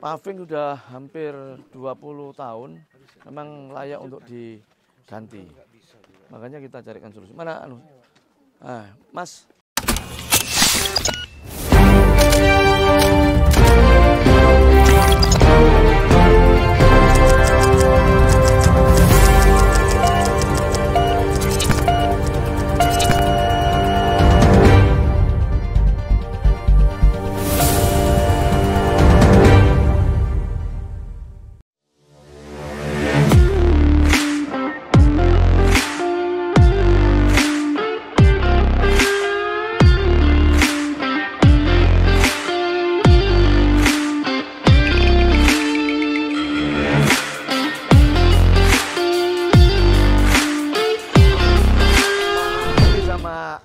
paving sudah hampir 20 tahun memang layak untuk diganti. Makanya kita carikan solusi. Mana anu? Ah, Mas.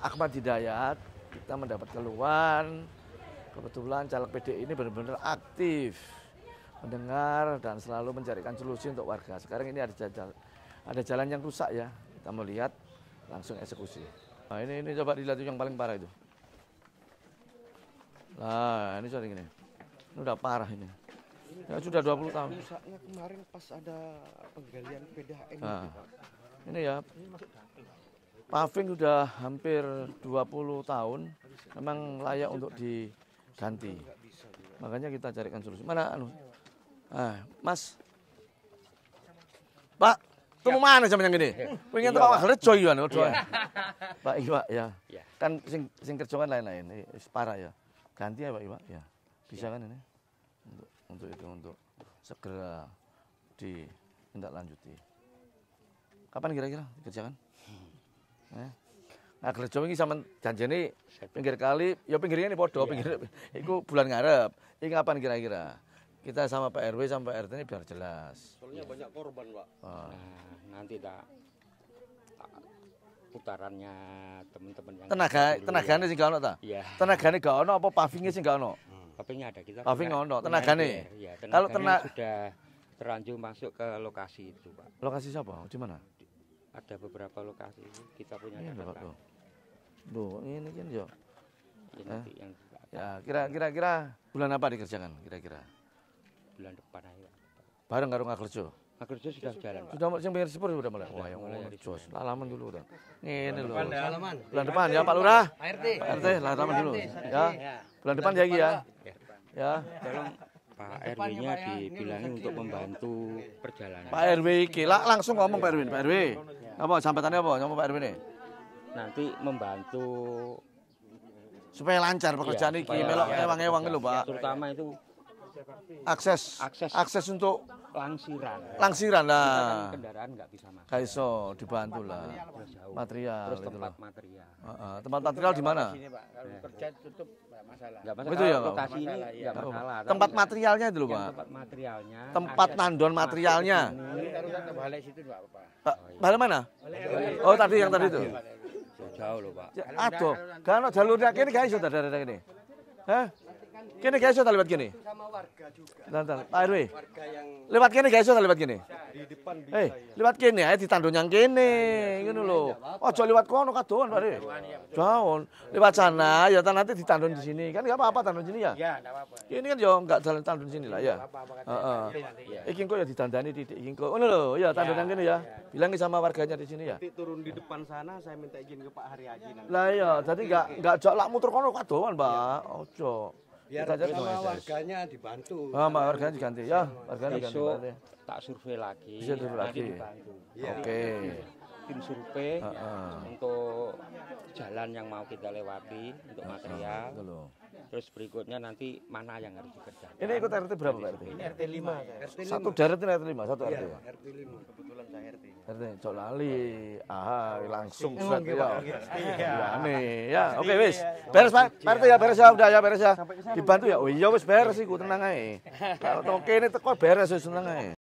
Akmal Hidayat kita mendapat keluhan kebetulan caleg pd ini benar-benar aktif mendengar dan selalu mencarikan solusi untuk warga. Sekarang ini ada jalan, ada jalan yang rusak ya. Kita melihat langsung eksekusi. Nah, ini ini coba dilihat yang paling parah itu. Nah, ini sering ini. Ini udah parah ini. Ya sudah 20 tahun. Rusaknya kemarin pas ada penggalian PDAM Nah, ini ya. Ini paving sudah hampir 20 tahun memang layak untuk diganti. Makanya kita carikan solusi. Mana anu? Ah, Mas. Pak, mau ya. mana yang ini? Pengen iya. tuh kan, iya. pak kerja iya, anu Pak Iwa ya. Kan sing sing kerja kan lain-lain, separah parah ya. Ganti ya Pak Iwa ya. Bisa kan ini? Untuk untuk itu untuk segera lanjuti Kapan kira-kira dikerjakan? -kira Nah, ini sama janji ini pinggir kali, ya pinggirnya ini podo, iya. pinggir itu bulan ngarep. Ini kapan kira-kira? Kita sama Pak RW sama Pak RT ini biar jelas. Soalnya iya. banyak korban, Pak. Oh. Nah, nanti tak putarannya teman-teman yang tenaga tenagane ya. sih gak ono ta? Iya. Tenagane gak ono apa pavingnya sih gak ono? Hmm. Pavingnya ada kita. Paving ono, tenaganya. Iya, tenagane Kalau tenaga sudah terlanjur masuk ke lokasi itu, Pak. Lokasi siapa? Di mana? Ada beberapa lokasi kita punya catatan. Iya, Duh, ini kan yo. Ya, kira kira kira bulan apa dikerjakan kira-kira? Bulan depan aja. Bareng karo ngakerjo. Ngakerjo sudah jalan. Sudah sing pinggir sepur sudah mulai. Wah, yang ngono jos. Lalaman dulu udah. Ngene lho. Ya. Bulan depan ya Pak Lurah. rt RT. lah RT dulu ya. Iya. Bulan depan ya ya. Iya. Ya. Tolong Pak RW-nya dibilangin untuk membantu perjalanan. Pak RW iki langsung ngomong Pak RW, Pak RW. Apa sambutannya apa? Ngomong Pak RW nih nanti membantu supaya lancar pekerjaan ya, ini melok ewang-ewang lho, Pak. Iya, terutama itu akses akses akses untuk langsiran ya. langsiran lah kan ah. kendaraan nggak bisa masuk nggak iso dibantu lah material terus gitu tempat lah. material uh, uh, tempat material di mana kalau nah. kerja tutup nggak masalah nggak masalah itu ya lokasi ini nggak oh, masalah tempat materialnya dulu pak iya, tempat materialnya tempat nandon materialnya balik situ pak balik mana oh tadi yang tadi itu Jauh loh, Pak. Aduh, karena jalur dak kene gak iso dak dak Hah? Kan kini guys, sudah lewat gini. Sama warga juga. Lantan, Pak RW. Warga yang lewat kini guys, sudah lewat gini. Di depan Eh, lewat kini ya ditandung yang kini, kene, loh, oh jauh lewat kono kadoan, Pak RW. Iya, iya, iya. Jauh. Lewat sana ya nanti ditandung di sini. Kan enggak apa-apa tandung sini ya? Iya, apa-apa. Ini kan ya enggak jalan tandung sini lah ya. Heeh. Ya. Iki kau ya ditandani titik ikin oh ini lho, ya tandung yang kini ya. Bilangi sama warganya di sini ya. Titik turun di depan sana saya minta izin ke Pak Hari aji, Lah iya, jadi enggak enggak jok lak muter kono kadoan, Pak. oh Ojo biar kita sama warganya dibantu oh, sama warganya diganti ya warganya diganti tak survei lagi bisa survei lagi Ya. oke okay tim survei uh, uh. untuk jalan yang mau kita lewati untuk uh, material. Uh, Terus berikutnya nanti mana yang harus dikerjakan. Ini ikut RT berapa Pak RT? Ini RT 5. Satu darat ini RT 5, satu RT Pak. RT 5. Kebetulan saya RT. RT Jolali. Aha, langsung set ya. Ya nih ya. Oke wis. Beres Pak. Pak RT ya beres ya udah ya beres ya. Dibantu ya. Oh iya wis beres iku tenang ae. Kalau toke ini teko beres wis tenang ae.